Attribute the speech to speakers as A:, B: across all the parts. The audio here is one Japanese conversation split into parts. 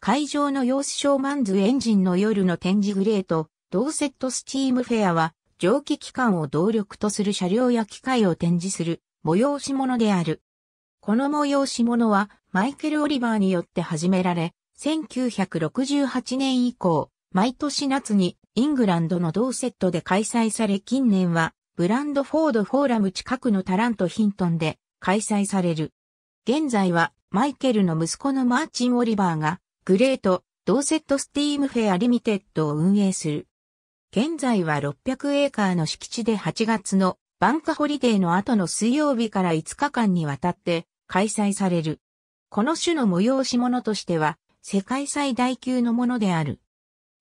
A: 会場の様子ショーマンズエンジンの夜の展示グレート、同セットスチームフェアは、蒸気機関を動力とする車両や機械を展示する催し物である。この催し物はマイケル・オリバーによって始められ、1968年以降、毎年夏にイングランドの同セットで開催され近年はブランドフォードフォーラム近くのタラント・ヒントンで開催される。現在はマイケルの息子のマーチン・オリバーがグレート、ドーセットスティームフェアリミテッドを運営する。現在は600エーカーの敷地で8月のバンカホリデーの後の水曜日から5日間にわたって開催される。この種の催し物としては世界最大級のものである。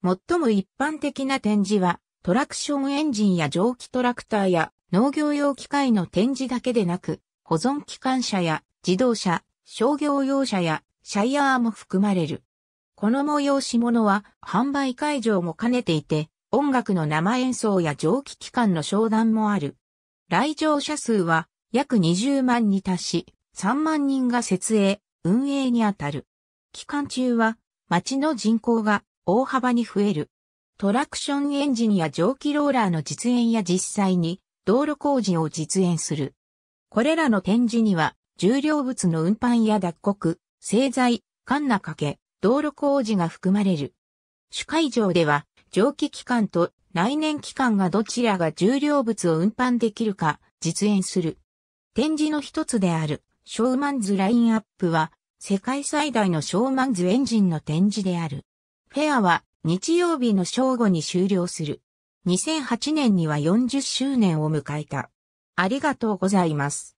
A: 最も一般的な展示はトラクションエンジンや蒸気トラクターや農業用機械の展示だけでなく保存機関車や自動車、商業用車やシャイヤーも含まれる。この催し物は販売会場も兼ねていて、音楽の生演奏や蒸気機関の商談もある。来場者数は約20万に達し、3万人が設営、運営にあたる。期間中は街の人口が大幅に増える。トラクションエンジンや蒸気ローラーの実演や実際に道路工事を実演する。これらの展示には重量物の運搬や脱穀、製材、カンナ掛け、道路工事が含まれる。主会場では、蒸気機関と内燃機関がどちらが重量物を運搬できるか実演する。展示の一つである、ショーマンズラインアップは、世界最大のショーマンズエンジンの展示である。フェアは日曜日の正午に終了する。2008年には40周年を迎えた。ありがとうございます。